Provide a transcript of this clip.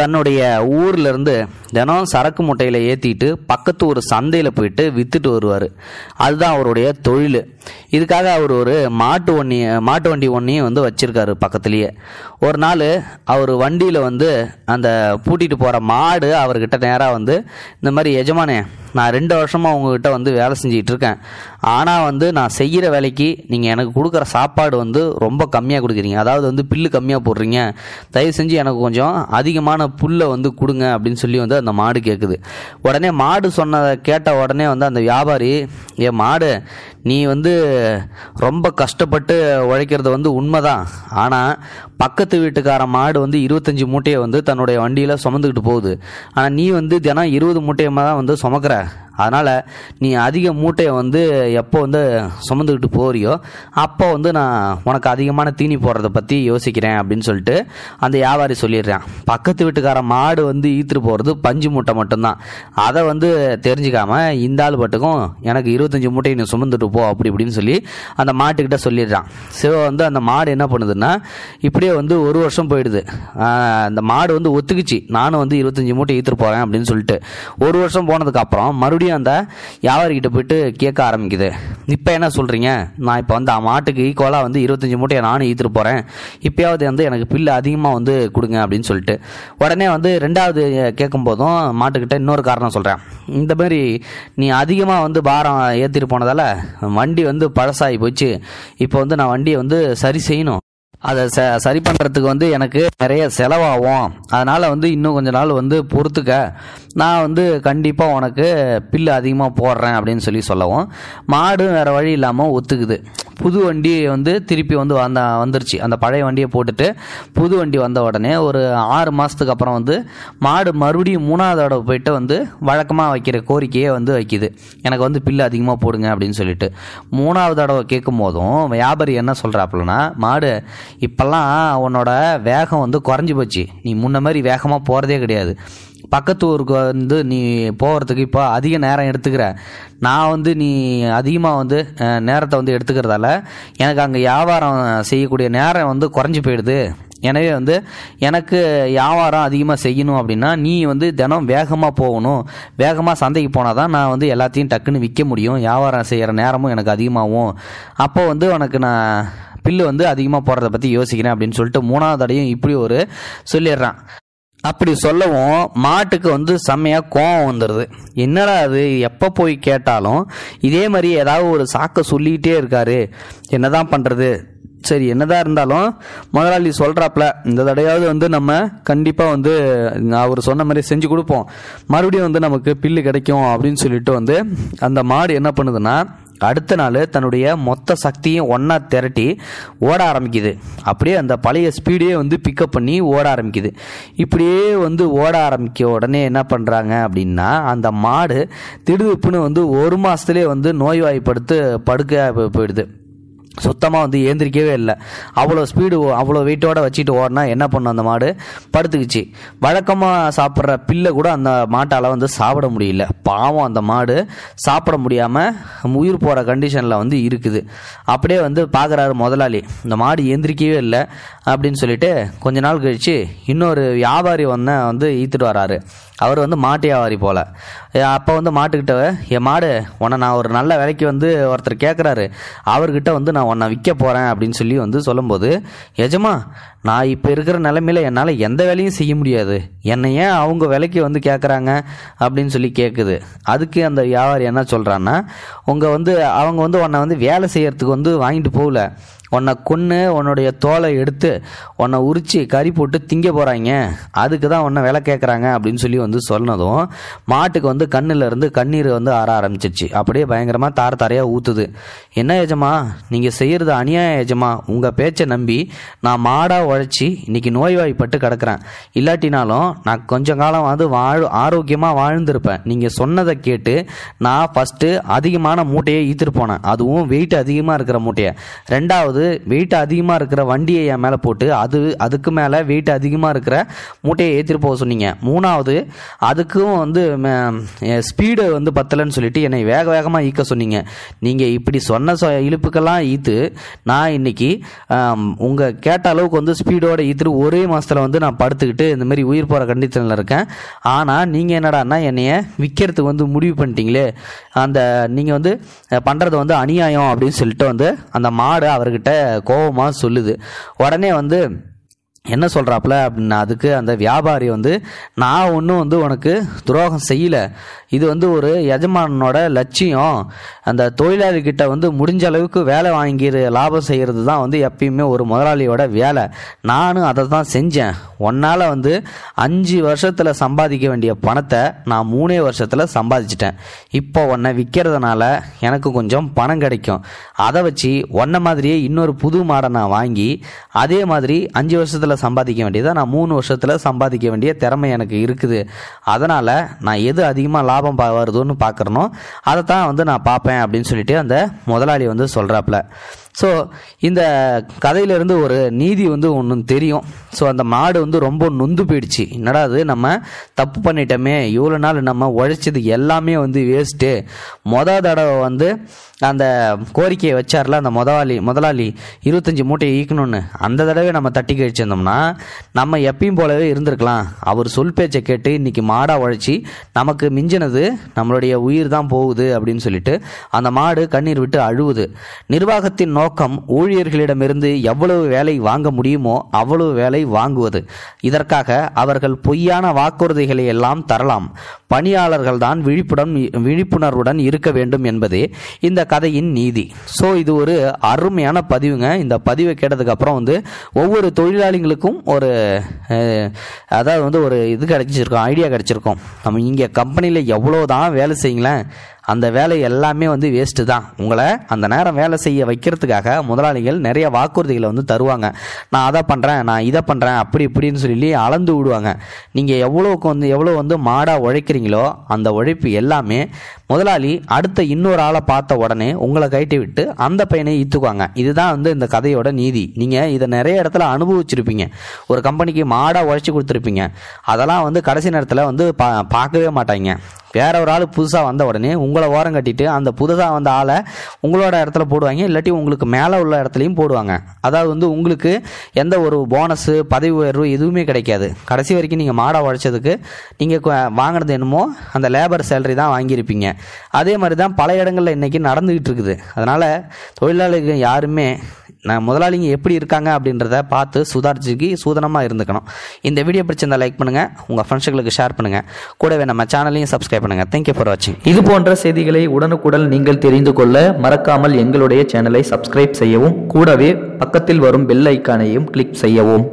தன்னுடைய ஊர்லேருந்து தினம் சரக்கு மூட்டையில் ஏற்றிட்டு பக்கத்து ஒரு சந்தையில் போயிட்டு விற்றுட்டு வருவார் அதுதான் அவருடைய தொழில் இதுக்காக அவர் ஒரு மாட்டு வண்டி மாட்டு வண்டி ஒன்றையும் வந்து வச்சுருக்காரு பக்கத்துலேயே ஒரு நாள் அவர் வண்டியில் வந்து அந்த பூட்டிகிட்டு போகிற மாடு அவர்கிட்ட நேராக வந்து இந்த மாதிரி எஜமானே நான் ரெண்டு வருஷமாக உங்ககிட்ட வந்து வேலை செஞ்சிகிட்டு இருக்கேன் ஆனால் வந்து நான் செய்கிற வேலைக்கு நீங்கள் எனக்கு கொடுக்குற சாப்பாடு வந்து ரொம்ப கம்மியாக கொடுக்குறீங்க அதாவது வந்து புல்லு கம்மியாக போடுறீங்க தயவு செஞ்சு எனக்கு கொஞ்சம் அதிகமான புல்லை வந்து கொடுங்க அப்படின்னு சொல்லி வந்து அந்த மாடு கேட்குது உடனே மாடு சொன்னதை கேட்ட உடனே வந்து அந்த வியாபாரி என் மாடு நீ வந்து ரொம்ப கஷ்டப்பட்டு உழைக்கிறது வந்து உண்மைதான் ஆனால் பக்கத்து வீட்டுக்கார மாடு வந்து இருபத்தஞ்சி மூட்டையை வந்து தன்னுடைய வண்டியில் சுமந்துக்கிட்டு போகுது ஆனால் நீ வந்து தினம் இருபது மூட்டையமாக தான் வந்து சுமக்கிற அதனால் நீ அதிக மூட்டையை வந்து எப்போ வந்து சுமந்துக்கிட்டு போறியோ அப்போ வந்து நான் உனக்கு அதிகமான தீனி போடுறத பற்றி யோசிக்கிறேன் அப்படின்னு சொல்லிட்டு அந்த வியாபாரி சொல்லிடுறான் பக்கத்து வீட்டுக்கார மாடு வந்து ஈத்துட்டு போகிறது பஞ்சு மூட்டை மட்டும்தான் அதை வந்து தெரிஞ்சுக்காம இந்த ஆள் பட்டுக்கும் எனக்கு இருபத்தஞ்சி மூட்டையை நீ சுமந்துட்டு போ அப்படி இப்படின்னு சொல்லி அந்த மாட்டுக்கிட்ட சொல்லிடுறான் சிவ வந்து அந்த மாடு என்ன பண்ணுதுன்னா இப்படியே வந்து ஒரு வருஷம் போயிடுது அந்த மாடு வந்து ஒத்துக்குச்சு நானும் வந்து இருபத்தஞ்சி மூட்டை ஈத்துட்டு போகிறேன் அப்படின்னு சொல்லிட்டு ஒரு வருஷம் போனதுக்கப்புறம் மறுபடியும் அந்த வியாபாரிக்கிட்ட போயிட்டு கேட்க ஆரம்பிக்குது இப்போ என்ன சொல்கிறீங்க நான் இப்போ வந்து மாட்டுக்கு ஈக்குவலாக வந்து இருபத்தஞ்சி மூட்டையை நானும் ஈத்துட்டு போகிறேன் இப்போயாவது வந்து எனக்கு பில்லு அதிகமாக வந்து கொடுங்க அப்படின்னு சொல்லிட்டு உடனே வந்து ரெண்டாவது கேட்கும் போதும் மாட்டுக்கிட்ட இன்னொரு காரணம் சொல்கிறேன் இந்த மாதிரி நீ அதிகமாக வந்து பாரம் ஏற்றிட்டு போனதால் வண்டி வந்து பழசாகி போச்சு இப்போ வந்து நான் வண்டியை வந்து சரி செய்யணும் அதை ச சரி பண்ணுறதுக்கு வந்து எனக்கு நிறைய செலவாகும் அதனால் வந்து இன்னும் கொஞ்ச நாள் வந்து பொறுத்துக்க நான் வந்து கண்டிப்பாக உனக்கு பில்லு அதிகமாக போடுறேன் அப்படின்னு சொல்லி சொல்லவும் மாடும் வேறு வழி இல்லாமல் ஒத்துக்குது புது வண்டி வந்து திருப்பி வந்து வந்த வந்துருச்சு அந்த பழைய வண்டியை போட்டுட்டு புது வண்டி வந்த உடனே ஒரு ஆறு மாதத்துக்கு அப்புறம் வந்து மாடு மறுபடியும் மூணாவது தடவை போயிட்டு வந்து வழக்கமாக வைக்கிற கோரிக்கையே வந்து வைக்கிது எனக்கு வந்து பில்லு அதிகமாக போடுங்க அப்படின்னு சொல்லிட்டு மூணாவது தடவை கேட்கும் போதும் வியாபாரி என்ன சொல்கிறாப்புலனா மாடு இப்போல்லாம் உன்னோட வேகம் வந்து குறைஞ்சி போச்சு நீ முன்ன மாதிரி வேகமாக போகிறதே கிடையாது பக்கத்து ஊருக்கு வந்து நீ போகிறதுக்கு இப்போ அதிக நேரம் எடுத்துக்கிற நான் வந்து நீ அதிகமாக வந்து நேரத்தை வந்து எடுத்துக்கிறதால எனக்கு அங்கே வியாபாரம் செய்யக்கூடிய நேரம் வந்து குறைஞ்சி போயிடுது எனவே வந்து எனக்கு வியாபாரம் அதிகமாக செய்யணும் அப்படின்னா நீ வந்து தினம் வேகமாக போகணும் வேகமாக சந்தைக்கு போனால் தான் நான் வந்து எல்லாத்தையும் டக்குன்னு விற்க முடியும் வியாபாரம் செய்கிற நேரமும் எனக்கு அதிகமாகும் அப்போ வந்து உனக்கு நான் பில்லு வந்து அதிகமாக போடுறத பற்றி யோசிக்கிறேன் அப்படின்னு சொல்லிட்டு மூணாவது அடையும் இப்படி ஒரு சொல்லிடுறான் அப்படி சொல்லவும் மாட்டுக்கு வந்து செம்மையாக கோவம் வந்துடுது என்னடா அது எப்போ போய் கேட்டாலும் இதே மாதிரி ஏதாவது ஒரு சாக்கை சொல்லிக்கிட்டே இருக்காரு தான் பண்ணுறது சரி என்னதான் இருந்தாலும் முதலாளி சொல்கிறாப்புல இந்த தடையாவது வந்து நம்ம கண்டிப்பாக வந்து அவர் சொன்ன மாதிரி செஞ்சு கொடுப்போம் மறுபடியும் வந்து நமக்கு பில்லு கிடைக்கும் அப்படின்னு சொல்லிட்டு வந்து அந்த மாடு என்ன பண்ணுதுன்னா அடுத்த நாள் தன்னுடைய மொத்த சக்தியும் ஒன்றா திரட்டி ஓட ஆரம்பிக்குது அப்படியே அந்த பழைய ஸ்பீடே வந்து பிக்கப் பண்ணி ஓட ஆரம்பிக்குது இப்படியே வந்து ஓட ஆரம்பிக்க உடனே என்ன பண்ணுறாங்க அப்படின்னா அந்த மாடு திடுதுப்புன்னு வந்து ஒரு மாதத்துலேயே வந்து நோய்வாய்ப்படுத்து படுக்க போயிடுது சுத்தமாக வந்து ஏந்திரிக்கவே இல்லை அவ்வளோ ஸ்பீடு அவ்வளோ வெயிட்டோடு வச்சுட்டு ஓடினா என்ன பண்ணும் அந்த மாடு படுத்துக்குச்சு வழக்கமாக சாப்பிட்ற பில்லை கூட அந்த மாட்டால் வந்து சாப்பிட முடியல பாவம் அந்த மாடு சாப்பிட முடியாமல் உயிர் போகிற கண்டிஷனில் வந்து இருக்குது அப்படியே வந்து பார்க்குறாரு முதலாளி இந்த மாடு ஏந்திரிக்கவே இல்லை அப்படின்னு சொல்லிட்டு கொஞ்ச நாள் கழித்து இன்னொரு வியாபாரி வந்தேன் வந்து ஈத்துட்டு வராரு அவர் வந்து மாட்டு வியாபாரி போல் அப்போ வந்து மாட்டுக்கிட்ட என் மாடு உன்னை நான் ஒரு நல்ல விலைக்கு வந்து ஒருத்தர் கேட்குறாரு அவர்கிட்ட வந்து நான் உன்னை விற்க போகிறேன் அப்படின்னு சொல்லி வந்து சொல்லும்போது எஜமா நான் இப்போ இருக்கிற நிலைமையில் என்னால் எந்த வேலையும் செய்ய முடியாது என்னை ஏன் அவங்க விலைக்கு வந்து கேட்குறாங்க அப்படின்னு சொல்லி கேட்குது அதுக்கு அந்த வியாபாரி என்ன சொல்கிறான்னா உங்கள் வந்து அவங்க வந்து உன்னை வந்து வேலை செய்கிறதுக்கு வந்து வாங்கிட்டு போகல உன்னை கொன்று உன்னுடைய தோலை எடுத்து உன்னை உரித்து கறி போட்டு திங்க போகிறாங்க அதுக்கு தான் உன்னை விலை கேட்குறாங்க அப்படின்னு சொல்லி வந்து சொன்னதும் மாட்டுக்கு வந்து இருந்து கண்ணீர் வந்து ஆற ஆரம்பிச்சிச்சு அப்படியே பயங்கரமாக தார தாரையாக ஊற்றுது என்ன எஜமா நீங்கள் செய்கிறது அநியாய எஜமா உங்கள் பேச்சை நம்பி நான் மாடாக உழைச்சி இன்றைக்கி நோய்வாய்ப்பட்டு கிடக்கிறேன் இல்லாட்டினாலும் நான் கொஞ்சம் காலம் வந்து வாழ் ஆரோக்கியமாக வாழ்ந்திருப்பேன் நீங்கள் சொன்னதை கேட்டு நான் ஃபஸ்ட்டு அதிகமான மூட்டையை ஈத்துட்டு போனேன் அதுவும் வெயிட் அதிகமாக இருக்கிற மூட்டையை ரெண்டாவது வெயிட் அதிகமாக இருக்கிற வண்டியை என் மேலே போட்டு அது அதுக்கு மேலே வெயிட் அதிகமாக இருக்கிற மூட்டையை ஏற்றிட்டு போக சொன்னீங்க மூணாவது அதுக்கும் வந்து ஸ்பீடு வந்து பத்தலைன்னு சொல்லிட்டு என்னை வேக வேகமாக ஈக்க சொன்னீங்க நீங்கள் இப்படி சொன்ன சொ இழுப்புக்கெல்லாம் ஈத்து நான் இன்னைக்கு உங்கள் கேட்ட அளவுக்கு வந்து ஸ்பீடோடு ஈத்துட்டு ஒரே மாதத்தில் வந்து நான் படுத்துக்கிட்டு இந்த மாதிரி உயிர் போகிற கண்டிஷனில் இருக்கேன் ஆனால் நீங்கள் என்னடான்னா என்னைய விற்கிறதுக்கு வந்து முடிவு பண்ணிட்டீங்களே அந்த நீங்கள் வந்து பண்ணுறது வந்து அநியாயம் அப்படின்னு சொல்லிட்டு வந்து அந்த மாடு அவர்கிட்ட கோபமாக சொல்லுது உடனே வந்து என்ன சொல்கிறாப்புல அப்படின்னா அதுக்கு அந்த வியாபாரி வந்து நான் ஒன்றும் வந்து உனக்கு துரோகம் செய்யலை இது வந்து ஒரு எஜமானனோட லட்சியம் அந்த தொழிலாளிகிட்ட வந்து முடிஞ்ச அளவுக்கு வேலை வாங்கி லாபம் செய்கிறது தான் வந்து எப்பயுமே ஒரு முதலாளியோட வேலை நானும் அதை தான் செஞ்சேன் ஒன்னால் வந்து அஞ்சு வருஷத்தில் சம்பாதிக்க வேண்டிய பணத்தை நான் மூணே வருஷத்தில் சம்பாதிச்சிட்டேன் இப்போ உன்னை விற்கிறதுனால எனக்கு கொஞ்சம் பணம் கிடைக்கும் அதை வச்சு ஒன்றை மாதிரியே இன்னொரு புது மாடை நான் வாங்கி அதே மாதிரி அஞ்சு வருஷத்தில் வருஷத்தில் சம்பாதிக்க வேண்டியதாக நான் மூணு வருஷத்தில் சம்பாதிக்க வேண்டிய திறமை எனக்கு இருக்குது அதனால் நான் எது அதிகமாக லாபம் வருதுன்னு பார்க்குறனோ அதை தான் வந்து நான் பார்ப்பேன் அப்படின்னு சொல்லிட்டு அந்த முதலாளி வந்து சொல்கிறாப்புல ஸோ இந்த கதையிலேருந்து ஒரு நீதி வந்து ஒன்று தெரியும் ஸோ அந்த மாடு வந்து ரொம்ப நொந்து போயிடுச்சு என்னடா அது நம்ம தப்பு பண்ணிட்டோமே இவ்வளோ நாள் நம்ம உழைச்சது எல்லாமே வந்து வேஸ்ட்டு மொத தடவை வந்து அந்த கோரிக்கையை வச்சார்ல அந்த முதலாளி முதலாளி இருபத்தஞ்சி மூட்டையை ஈக்கணும்னு அந்த தடவை நம்ம தட்டி கழிச்சிருந்தோம்னா நம்ம எப்பயும் போலவே இருந்திருக்கலாம் அவர் சொல் பேச்சை கேட்டு இன்றைக்கி மாடாக உழைச்சி நமக்கு மிஞ்சினது நம்மளுடைய உயிர் தான் போகுது அப்படின்னு சொல்லிட்டு அந்த மாடு கண்ணீர் விட்டு அழுவுது நிர்வாகத்தின் நோக்கம் ஊழியர்களிடமிருந்து எவ்வளவு வேலை வாங்க முடியுமோ அவ்வளவு வேலை வாங்குவது இதற்காக அவர்கள் பொய்யான வாக்குறுதிகளை எல்லாம் தரலாம் பணியாளர்கள் தான் விழிப்புடன் விழிப்புணர்வுடன் இருக்க வேண்டும் என்பதே இந்த கதையின் நீதி ஸோ இது ஒரு அருமையான பதிவுங்க இந்த பதிவை கேட்டதுக்கப்புறம் வந்து ஒவ்வொரு தொழிலாளிகளுக்கும் ஒரு அதாவது வந்து ஒரு இது கிடைச்சிருக்கோம் ஐடியா கிடைச்சிருக்கோம் நம்ம இங்கே கம்பெனியில் எவ்வளோ தான் வேலை செய்யுங்களேன் அந்த வேலை எல்லாமே வந்து வேஸ்ட்டு தான் உங்களை அந்த நேரம் வேலை செய்ய வைக்கிறதுக்காக முதலாளிகள் நிறைய வாக்குறுதிகளை வந்து தருவாங்க நான் அதை பண்ணுறேன் நான் இதை பண்ணுறேன் அப்படி இப்படின்னு சொல்லி அளந்து விடுவாங்க நீங்கள் எவ்வளோக்கு வந்து எவ்வளோ வந்து மாடாக உழைக்கிறீங்களோ அந்த உழைப்பு எல்லாமே முதலாளி அடுத்த இன்னொரு ஆளை பார்த்த உடனே உங்களை கைட்டி விட்டு அந்த பையனை ஈத்துக்குவாங்க இதுதான் வந்து இந்த கதையோட நீதி நீங்கள் இதை நிறைய இடத்துல அனுபவிச்சிருப்பீங்க ஒரு கம்பெனிக்கு மாடாக உழைச்சி கொடுத்துருப்பீங்க அதெல்லாம் வந்து கடைசி நேரத்தில் வந்து பா பார்க்கவே மாட்டாங்க வேற ஒரு ஆள் புதுசாக வந்த உடனே உங்களை ஓரம் கட்டிட்டு அந்த புதுசாக வந்த ஆளை உங்களோட இடத்துல போடுவாங்க இல்லாட்டி உங்களுக்கு மேலே உள்ள இடத்துலையும் போடுவாங்க அதாவது வந்து உங்களுக்கு எந்த ஒரு போனஸு பதவி உயர்வு எதுவுமே கிடைக்காது கடைசி வரைக்கும் நீங்கள் மாடை உழைச்சதுக்கு நீங்கள் வாங்கினது என்னமோ அந்த லேபர் சேலரி தான் வாங்கியிருப்பீங்க அதே மாதிரி தான் பல இடங்களில் இன்றைக்கி நடந்துக்கிட்டு இருக்குது அதனால் தொழிலாளர்கள் யாருமே நான் முதலாளிங்க எப்படி இருக்காங்க அப்படின்றத பார்த்து சுதாரிச்சுக்கு சூதனமாக இருந்துக்கணும் இந்த வீடியோ பிடிச்சிருந்தா லைக் பண்ணுங்கள் உங்கள் ஃப்ரெண்ட்ஸுகளுக்கு ஷேர் பண்ணுங்கள் கூடவே நம்ம சேனலையும் சப்ஸ்கிரைப் பண்ணுங்கள் தேங்க்யூ ஃபார் வாட்சிங் இது போன்ற செய்திகளை உடனுக்குடன் நீங்கள் தெரிந்து கொள்ள மறக்காமல் எங்களுடைய சேனலை சப்ஸ்கிரைப் செய்யவும் கூடவே பக்கத்தில் வரும் பெல் ஐக்கானையும் கிளிக் செய்யவும்